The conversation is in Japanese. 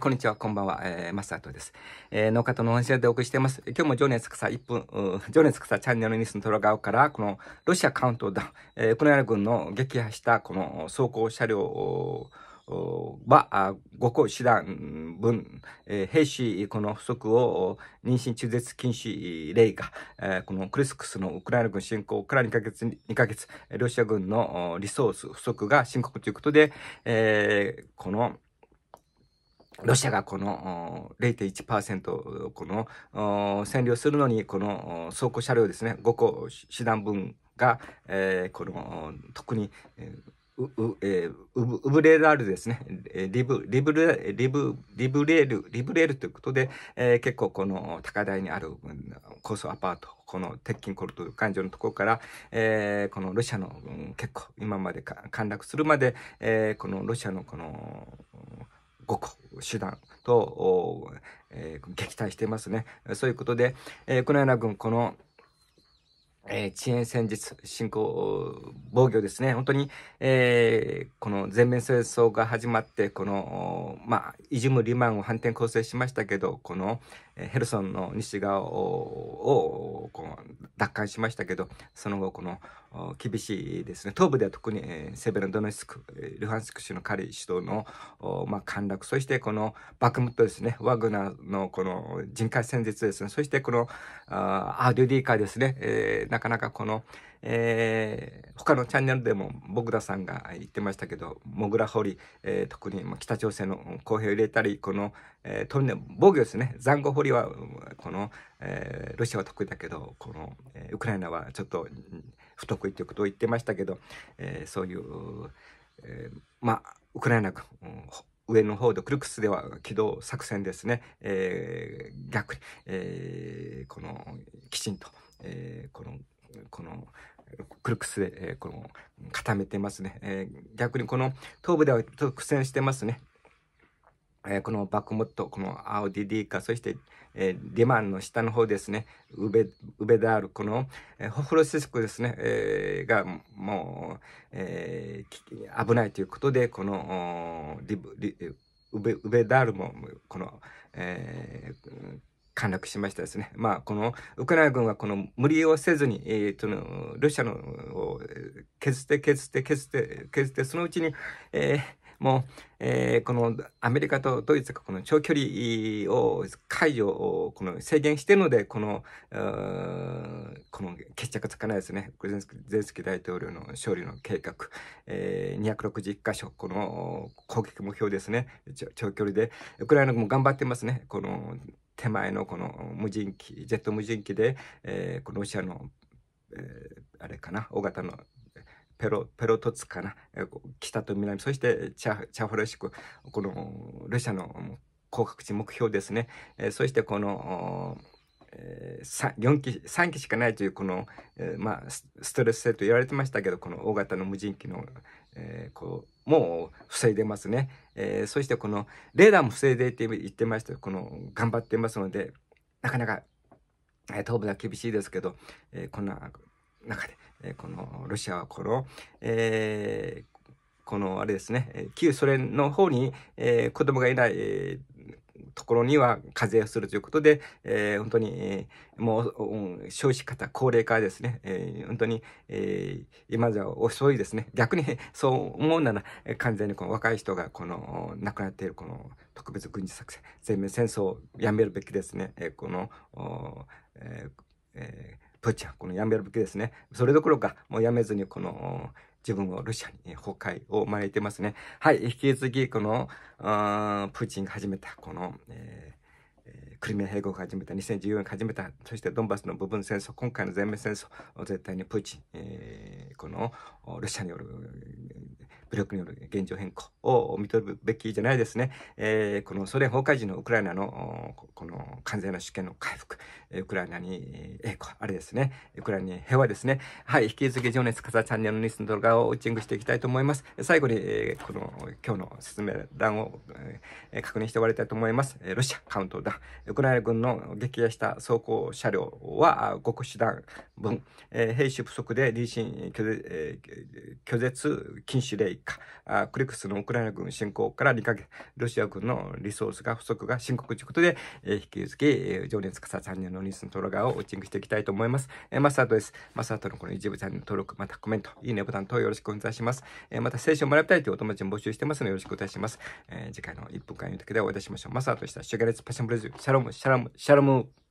こんにちは、こんばんは、えー、マスタートです。えー、農家との本社でお送りしています。今日も情熱草1分、情熱草チャンネルニュースのトラガオから、このロシアカウントダウン、えー、ウクライナ軍の撃破したこの装甲車両は、5個師団分、えー、兵士、この不足を妊娠中絶禁止令が、えー、このクリスクスのウクライナ軍侵攻から2ヶ月、2ヶ月、ロシア軍のリソース不足が深刻ということで、えー、このロシアがこの0.1%この占領するのにこの装甲車両ですね5個師団分が、えー、この特に、えうえウブレラルですねリブリブレリブリブレールリブレールということで、えー、結構この高台にある高層アパートこの鉄筋コルト環状のところから、えー、このロシアの、う結構今まで陥落するまで、えー、このロシアのこの5個手段と、えー、撃退していますね。そういうことで、えー、このような軍、この、えー、遅延戦術、侵攻、防御ですね。本当に、えー、この全面戦争が始まって、この、まあ、イジュム・リマンを反転攻勢しましたけど、この、えー、ヘルソンの西側を、をこう奪還しましたけど、その後、この、厳しいですね。東部では特に、えー、セベロドネスク、ルハンスク州のカリ首都の、まあ、陥落、そしてこのバクムットですね、ワグナーのこの人海戦術ですね、そしてこのアーデュディーカですね、えー、なかなかこの、えー、他のチャンネルでもボグダさんが言ってましたけど、モグラ掘り、えー、特に北朝鮮の公平を入れたり、この、えー、トンネル、防御ですね、残壕掘りは、この、えー、ロシアは得意だけど、この、えー、ウクライナはちょっと不得国ということを言ってましたけど、えー、そういう、えー、まあウクライナ軍、上の方でクルクスでは機動作戦ですね、えー、逆に、えー、このきちんと、えー、このこのクルクスで、えー、この固めてますね、えー、逆にこの東部では苦戦してますねえー、このバックモット、この青ィーカ、そして、えー、デマンの下の方ですね、ウベウベダール、この、えー、ホフロシスコですね、えー、がもう、えー、危ないということで、このリリウベウベダールも、この、えー、陥落しましたですね。まあ、このウクライナ軍はこの無理をせずに、えー、とロシアのを削って削って削って削って、そのうちに、えーもう、えー、このアメリカとドイツがこの長距離を解除をこの制限してるので、この、この決着つかないですね。グゼンスキー大統領の勝利の計画、えー、261箇所、この攻撃目標ですね。長距離で。ウクライナも頑張ってますね。この手前のこの無人機、ジェット無人機で、えー、このロシアの、えー、あれかな、大型のペロ、ペロトツかな、北と南、そしてチャチャフレシク、この、ロシアの降格地目標ですね。そしてこの、え機3機しかないというこの、えー、まあ、ストレス性と言われてましたけどこの大型の無人機の、えー、こうもう防いでますね、えそしてこのレーダーも防いでって言ってましたこの頑張ってますのでなかなか、え東部では厳しいですけど、えこんな中で、えこのロシアはこの、えー、このあれですね、旧ソ連の方に、えー、子供がいない、えー、ところには課税をするということで、えー、本当に、えー、もう、少子化、高齢化ですね、えー、本当に、えー、今じゃ遅いですね。逆にそう思うなら、完全にこの若い人がこの亡くなっているこの特別軍事作戦、全面戦争をやめるべきですね。えー、この、えープーチンこのやめるべきですねそれどころかもうやめずにこの自分をロシアに崩壊を招いてますねはい引き続きこのプーチンが始めたこの、えークリミア併合が始めた、2014年始めた、そしてドンバスの部分戦争、今回の全面戦争、絶対にプーチン、えー、このロシアによる武力による現状変更を認めるべきじゃないですね。えー、このソ連崩壊時のウクライナのこの完全な主権の回復、ウクライナに栄光、あれですね、ウクライナに平和ですね。はい、引き続き情熱かさチャンネルのニュースの動画をウォッチングしていきたいと思います。最後に、えー、この今日の説明欄を、えー、確認して終わりたいと思います。ロシアカウントダウン、ウクライナ軍の撃破した装甲車両は5手段分、えー、兵士不足でえ進拒絶禁止令果、クリクスのウクライナ軍侵攻から2ヶ月、ロシア軍のリソースが不足が深刻ということで、えー、引き続き、えー、情熱草チャンネルのニュースのトガーをウォッチングしていきたいと思います。えー、マスタートです。マスタートのこの一部チャンネル登録、またコメント、いいねボタン等よろしくお願いします。えー、また、聖書をもらいたいというお友達も募集してますのでよろしくお願いします。えー、次回の1分間届けでお会いいたしましょう。マスタートでした。シュガレッツパシャンブレズ、シャロム、シャロム、シャロム。